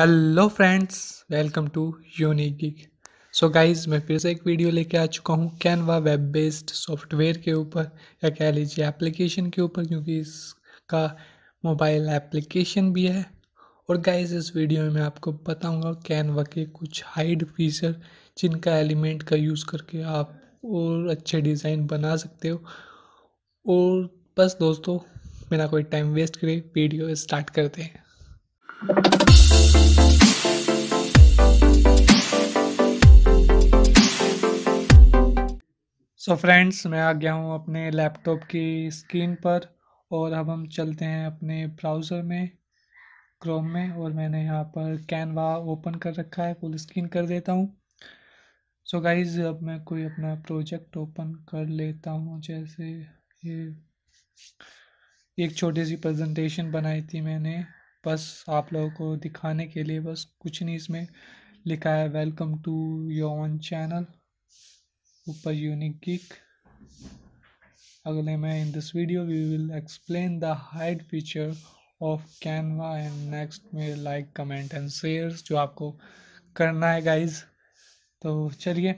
hello friends welcome to gig so guys मैं फिर से एक वीडियो लेके आ चुका हूँ कैनवा वेब बेस्ड सॉफ्टवेयर के ऊपर या कह लीजिए एप्लीकेशन के ऊपर क्योंकि इसका मोबाइल एप्लीकेशन भी है और गाइस इस वीडियो में मैं आपको बताऊंगा कैनवा के कुछ हाइड फीचर जिनका एलिमेंट का यूज़ करके आप और अच्छे डिज़ाइन बना सकते हो और बस दोस्तों बिना कोई टाइम वेस्ट करे वीडियो स्टार्ट करते हैं सो so फ्रेंड्स मैं आ गया हूँ अपने लैपटॉप की स्क्रीन पर और अब हम चलते हैं अपने ब्राउज़र में क्रोम में और मैंने यहाँ पर कैनवा ओपन कर रखा है फुल स्क्रीन कर देता हूँ सो गाइज अब मैं कोई अपना प्रोजेक्ट ओपन कर लेता हूँ जैसे ये एक छोटी सी प्रेजेंटेशन बनाई थी मैंने बस आप लोगों को दिखाने के लिए बस कुछ नहीं इसमें लिखा है welcome to your own channel unique kick अगले में in this video we will explain the hide feature of Canva and next में लाइक कमेंट एंड शेयर जो आपको करना है गाइज तो चलिए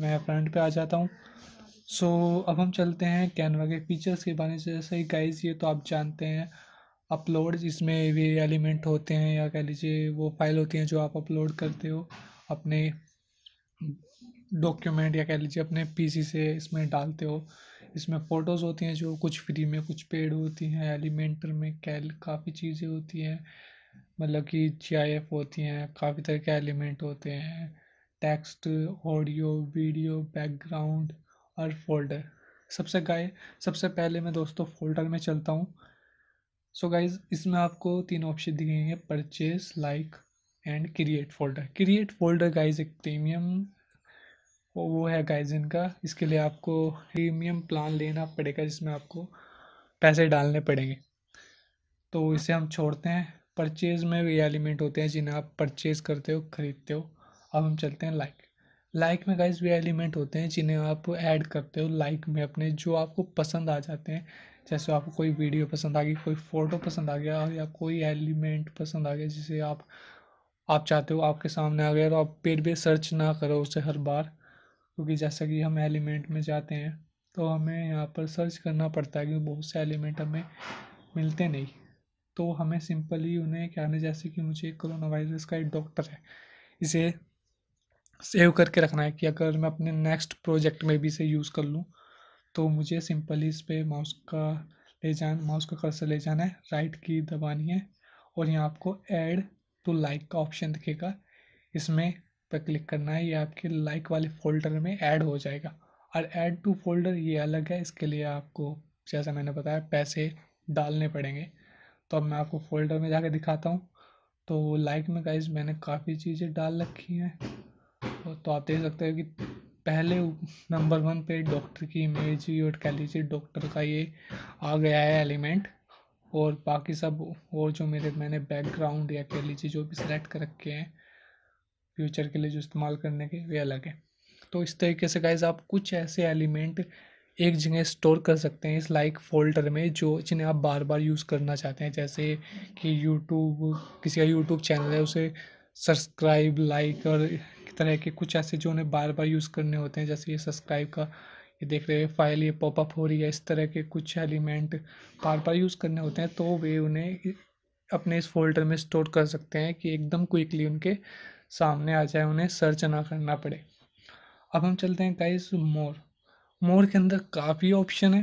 मैं फ्रंट पे आ जाता हूँ सो so, अब हम चलते हैं कैनवा के फीचर्स के बारे में जैसे गाइज ये तो आप जानते हैं अपलोड इसमें भी एलिमेंट होते हैं या कह लीजिए वो फाइल होती हैं जो आप अपलोड करते हो अपने डॉक्यूमेंट या कह लीजिए अपने पीसी से इसमें डालते हो इसमें फ़ोटोज़ होती हैं जो कुछ फ्री में कुछ पेड होती हैं एलिमेंटर में कैल काफ़ी चीज़ें होती हैं मतलब कि जी होती हैं काफ़ी तरह के एलिमेंट होते हैं टेक्स्ट ऑडियो वीडियो बैकग्राउंड और फोल्डर सबसे गाय सबसे पहले मैं दोस्तों फोल्डर में चलता हूँ सो so गाइज इसमें आपको तीन ऑप्शन दिए हैं purchase like and create folder create folder guys एक प्रीमियम वो है गाइज इनका इसके लिए आपको प्रीमियम प्लान लेना पड़ेगा जिसमें आपको पैसे डालने पड़ेंगे तो इसे हम छोड़ते हैं परचेज़ में भी एलिमेंट होते हैं जिन्हें आप परचेज़ करते हो ख़रीदते हो अब हम चलते हैं लाइक लाइक में गाइज वे एलिमेंट होते हैं जिन्हें आप ऐड करते हो लाइक में अपने जो आपको पसंद आ जाते हैं जैसे आपको कोई वीडियो पसंद आ गई कोई फ़ोटो पसंद आ गया या कोई एलिमेंट पसंद आ गया जिसे आप आप चाहते हो आपके सामने आ गया और तो आप पेड़ पे सर्च ना करो उसे हर बार क्योंकि जैसा कि हम एलिमेंट में जाते हैं तो हमें यहाँ पर सर्च करना पड़ता है क्योंकि बहुत से एलिमेंट हमें मिलते नहीं तो हमें सिंपली उन्हें कहने जैसे कि मुझे एक कोरोना वायरस का एक डॉक्टर है इसे सेव करके रखना है कि अगर मैं अपने नेक्स्ट प्रोजेक्ट में भी इसे यूज़ कर लूँ तो मुझे सिंपली इस पर माउस का ले जान माउस का कर्सर ले जाना है राइट की दबानी है और यहाँ आपको ऐड टू लाइक का ऑप्शन दिखेगा इसमें पर क्लिक करना है ये आपके लाइक वाले फोल्डर में ऐड हो जाएगा और ऐड टू फोल्डर ये अलग है इसके लिए आपको जैसा मैंने बताया पैसे डालने पड़ेंगे तो अब मैं आपको फोल्डर में जाकर दिखाता हूँ तो लाइक में गाइज मैंने काफ़ी चीज़ें डाल रखी हैं तो, तो आप देख सकते हो कि पहले नंबर वन पे डॉक्टर की इमेज और कह लीजिए डॉक्टर का ये आ गया है एलिमेंट और बाकी सब और जो मेरे मैंने बैकग्राउंड या कह लीजिए जो भी सिलेक्ट कर रखे हैं फ्यूचर के लिए जो इस्तेमाल करने के वे अलग है तो इस तरीके से गाइज आप कुछ ऐसे एलिमेंट एक जगह स्टोर कर सकते हैं इस लाइक फोल्डर में जो जिन्हें आप बार बार यूज़ करना चाहते हैं जैसे कि यूट्यूब किसी का यूट्यूब चैनल है उसे सब्सक्राइब लाइक और तरह के कुछ ऐसे जो उन्हें बार बार यूज़ करने होते हैं जैसे ये सब्सक्राइब का ये देख रहे हैं फाइल ये पॉपअप हो रही है इस तरह के कुछ एलिमेंट बार बार यूज़ करने होते हैं तो वे उन्हें अपने इस फोल्डर में स्टोर कर सकते हैं कि एकदम क्विकली उनके सामने आ जाए उन्हें सर्च ना करना पड़े अब हम चलते हैं गाइस मोर मोर के अंदर काफ़ी ऑप्शन है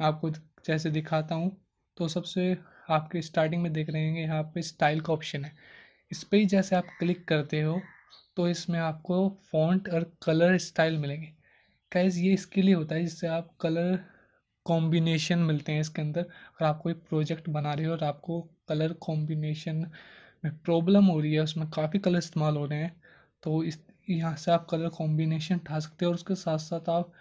मैं आपको जैसे दिखाता हूँ तो सबसे आपके स्टार्टिंग में देख रहे हैं यहाँ पे स्टाइल का ऑप्शन है इस पर ही जैसे आप क्लिक करते हो तो इसमें आपको फॉन्ट और कलर स्टाइल मिलेंगे गाइज ये इसके लिए होता है जिससे आप कलर कॉम्बिनेशन मिलते हैं इसके अंदर और आप कोई प्रोजेक्ट बना रहे हो और आपको कलर कॉम्बिनेशन प्रॉब्लम हो रही है उसमें काफ़ी कलर इस्तेमाल हो रहे हैं तो इस यहाँ से आप कलर कॉम्बिनेशन उठा सकते हो और उसके साथ साथ आप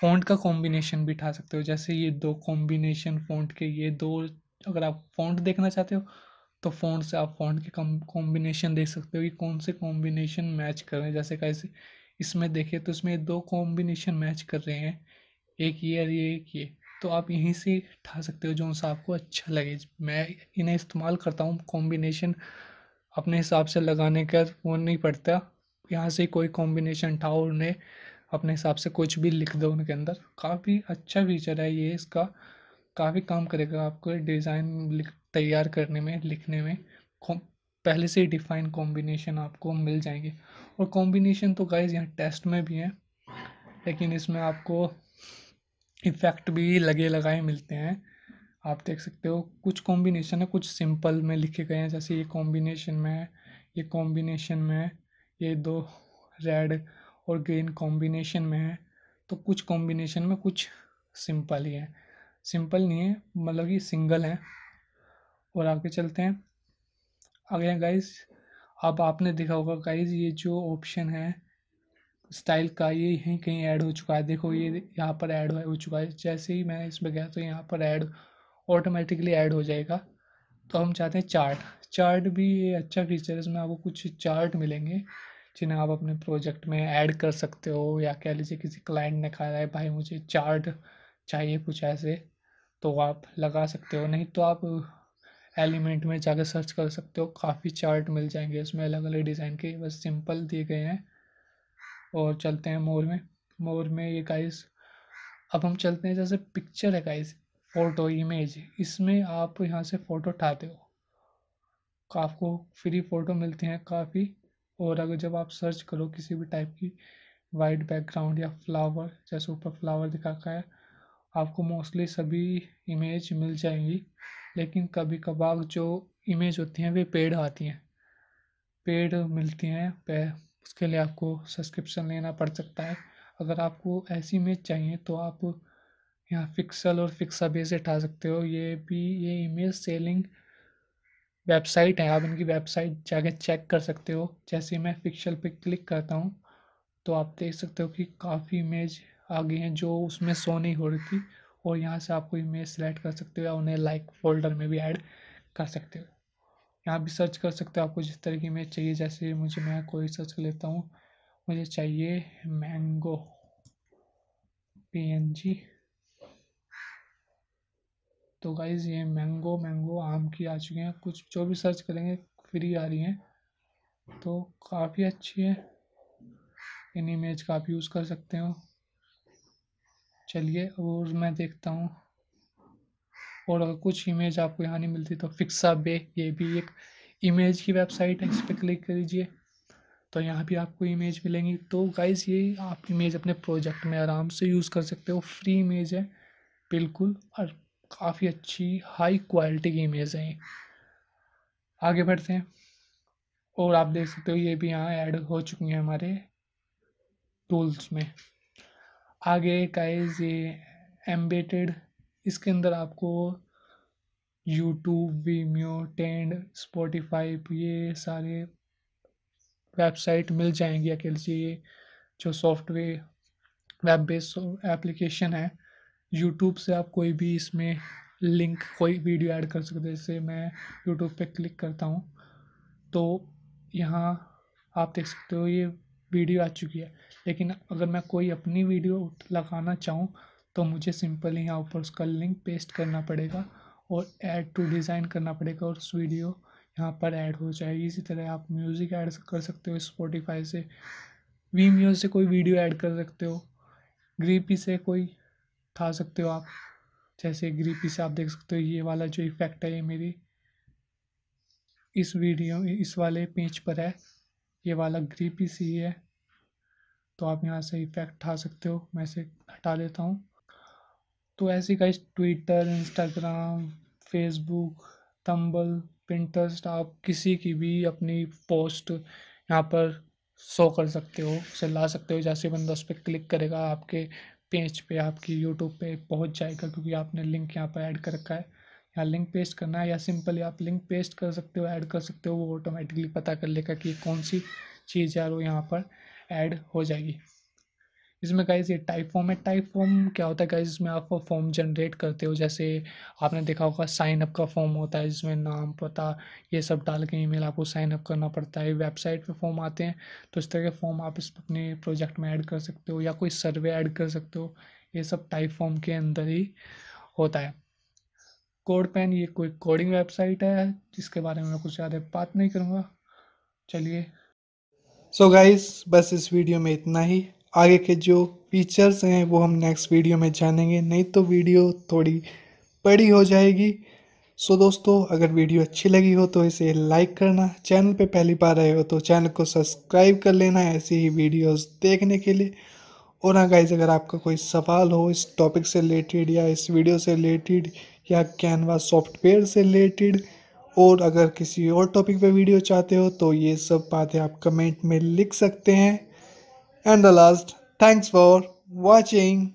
फ़ॉन्ट का कॉम्बिनेशन भी उठा सकते हो जैसे ये दो कॉम्बिनेशन फ़ॉन्ट के ये दो अगर आप फ़ॉन्ट देखना चाहते हो तो फ़ॉन्ट से आप फ़ॉन्ट के कॉम्बिनेशन देख सकते हो कि कौन से कॉम्बिनेशन मैच कर रहे हैं जैसे कैसे इसमें देखें तो इसमें दो कॉम्बिनेशन मैच कर रहे हैं एक ये और ये एक ये तो आप यहीं से उठा सकते हो जो सा आपको अच्छा लगे मैं इन्हें इस्तेमाल करता हूँ कॉम्बिनेशन अपने हिसाब से लगाने का वो नहीं पड़ता यहाँ से कोई कॉम्बिनेशन उठाओ उन्हें अपने हिसाब से कुछ भी लिख दो उनके अंदर काफ़ी अच्छा फीचर है ये इसका काफ़ी काम करेगा आपको डिज़ाइन तैयार करने में लिखने में पहले से डिफाइन कॉम्बिनेशन आपको मिल जाएंगे और कॉम्बिनेशन तो गाइज यहाँ टेस्ट में भी हैं लेकिन इसमें आपको इफ़ेक्ट भी लगे लगाए मिलते हैं आप देख सकते हो कुछ कॉम्बिनेशन है कुछ सिंपल में लिखे गए हैं जैसे ये कॉम्बिनेशन में है ये कॉम्बिनेशन में है ये दो रेड और ग्रीन कॉम्बिनेशन में है तो कुछ कॉम्बिनेशन में कुछ सिंपल ही है सिंपल नहीं है मतलब कि सिंगल है और आगे चलते हैं आगे गाइज अब आपने देखा होगा गाइज ये जो ऑप्शन है स्टाइल का ये है कहीं ऐड हो चुका है देखो ये यहाँ पर ऐड हो चुका है जैसे ही मैंने इसमें गया तो यहाँ पर ऐड ऑटोमेटिकली ऐड हो जाएगा तो हम चाहते हैं चार्ट चार्ट भी ये अच्छा फीचर है इसमें आपको कुछ चार्ट मिलेंगे जिन्हें आप अपने प्रोजेक्ट में ऐड कर सकते हो या कह लीजिए किसी क्लाइंट ने कहा है भाई मुझे चार्ट चाहिए कुछ ऐसे तो आप लगा सकते हो नहीं तो आप एलिमेंट में जाकर सर्च कर सकते हो काफ़ी चार्ट मिल जाएंगे इसमें अलग अलग डिज़ाइन के बस सिंपल दिए गए हैं और चलते हैं मोर में मोर में ये गाइस अब हम चलते हैं जैसे पिक्चर है गाइस फ़ोटो इमेज इसमें आप यहाँ से फ़ोटो उठाते हो आपको फ्री फ़ोटो मिलती हैं काफ़ी और अगर जब आप सर्च करो किसी भी टाइप की वाइट बैकग्राउंड या फ्लावर जैसे ऊपर फ्लावर दिखा का है आपको मोस्टली सभी इमेज मिल जाएंगी लेकिन कभी कभार जो इमेज होती हैं वे पेड़ आती हैं पेड़ मिलती हैं उसके लिए आपको सब्सक्रिप्शन लेना पड़ सकता है अगर आपको ऐसी इमेज चाहिए तो आप यहाँ फिक्सल और फिक्सा बेस उठा सकते हो ये भी ये इमेज सेलिंग वेबसाइट है आप इनकी वेबसाइट जाके चेक कर सकते हो जैसे मैं फिक्सल पे क्लिक करता हूँ तो आप देख सकते हो कि काफ़ी इमेज आ गई हैं जो उसमें शो नहीं हो रही थी और यहाँ से आपको इमेज सेलेक्ट कर सकते हो या उन्हें लाइक फोल्डर में भी ऐड कर सकते हो यहाँ भी सर्च कर सकते हो आपको जिस तरह की इमेज चाहिए जैसे मुझे मैं कोई सर्च कर लेता हूँ मुझे चाहिए मैंगो पी तो गाइज ये मैंगो मैंगो आम की आ चुकी हैं कुछ जो भी सर्च करेंगे फ्री आ रही हैं तो काफ़ी अच्छी है इन इमेज का आप यूज़ कर सकते हो चलिए और मैं देखता हूँ और अगर कुछ इमेज आपको यहाँ नहीं मिलती तो फिक्सा बे ये भी एक इमेज की वेबसाइट है इस पर क्लिक कर लीजिए तो यहाँ भी आपको इमेज मिलेंगी तो गाइज ये आप इमेज अपने प्रोजेक्ट में आराम से यूज़ कर सकते हो फ्री इमेज है बिल्कुल और काफ़ी अच्छी हाई क्वालिटी की इमेज है ये आगे बढ़ते हैं और आप देख सकते हो ये भी यहाँ ऐड हो चुकी हैं हमारे टूल्स में आगे गाइज ये एम्बेटेड इसके अंदर आपको यूट्यूब वीम्यो टेंड स्पॉटिफाई ये सारे वेबसाइट मिल जाएंगी अकेले से ये जो सॉफ्टवेयर वेब बेस्ड एप्लीकेशन है यूट्यूब से आप कोई भी इसमें लिंक कोई वीडियो ऐड कर सकते हैं जैसे मैं यूट्यूब पे क्लिक करता हूँ तो यहाँ आप देख सकते हो ये वीडियो आ चुकी है लेकिन अगर मैं कोई अपनी वीडियो लगाना चाहूँ तो मुझे सिंपली यहाँ ऊपर उसका लिंक पेस्ट करना पड़ेगा और ऐड टू डिज़ाइन करना पड़ेगा और उस वीडियो यहाँ पर ऐड हो जाएगी इसी तरह आप म्यूज़िक ऐड कर सकते हो स्पॉटिफाई से वी म्यूज से कोई वीडियो ऐड कर सकते हो ग्रीपी से कोई उठा सकते हो आप जैसे ग्रीपी से आप देख सकते हो ये वाला जो इफ़ेक्ट है ये मेरी इस वीडियो इस वाले पेज पर है ये वाला ग्रीपी सी है तो आप यहाँ से इफ़ेक्ट उठा सकते हो मैं इसे हटा लेता हूँ तो ऐसे guys Twitter Instagram Facebook Tumblr Pinterest आप किसी की भी अपनी पोस्ट यहाँ पर शो कर सकते हो उसे ला सकते हो जैसे बंदा उस पर क्लिक करेगा आपके पेज पे आपकी यूट्यूब पे पहुँच जाएगा क्योंकि आपने लिंक यहाँ पर ऐड कर रखा है यहाँ लिंक पेस्ट करना है या सिंपली आप लिंक पेस्ट कर सकते हो ऐड कर सकते हो वो ऑटोमेटिकली पता कर लेगा कि कौन सी चीज़ यार वो यहाँ पर ऐड हो जाएगी इसमें गाइज ये टाइप फॉर्म है टाइप फॉर्म क्या होता है गाइज इसमें आप फॉर्म जनरेट करते हो जैसे आपने देखा होगा साइन अप का फॉर्म होता है जिसमें नाम पता ये सब डाल के ईमेल आपको साइन अप करना पड़ता है वेबसाइट पे फॉर्म आते हैं तो इस तरह के फॉर्म आप इस अपने प्रोजेक्ट में ऐड कर सकते हो या कोई सर्वे ऐड कर सकते हो ये सब टाइप फॉर्म के अंदर ही होता है कोड पेन ये कोई कोडिंग वेबसाइट है जिसके बारे में मैं कुछ ज़्यादा बात नहीं करूँगा चलिए सो गाइज बस इस वीडियो में इतना ही आगे के जो फीचर्स हैं वो हम नेक्स्ट वीडियो में जानेंगे नहीं तो वीडियो थोड़ी बड़ी हो जाएगी सो so दोस्तों अगर वीडियो अच्छी लगी हो तो इसे लाइक करना चैनल पे पहली बार आए हो तो चैनल को सब्सक्राइब कर लेना ऐसी ही वीडियोस देखने के लिए और हाँ गाइज अगर आपका कोई सवाल हो इस टॉपिक से रिलेटेड या इस वीडियो से रिलेटेड या कैनवा सॉफ्टवेयर से रिलेटेड और अगर किसी और टॉपिक पे वीडियो चाहते हो तो ये सब बातें आप कमेंट में लिख सकते हैं and the last thanks for watching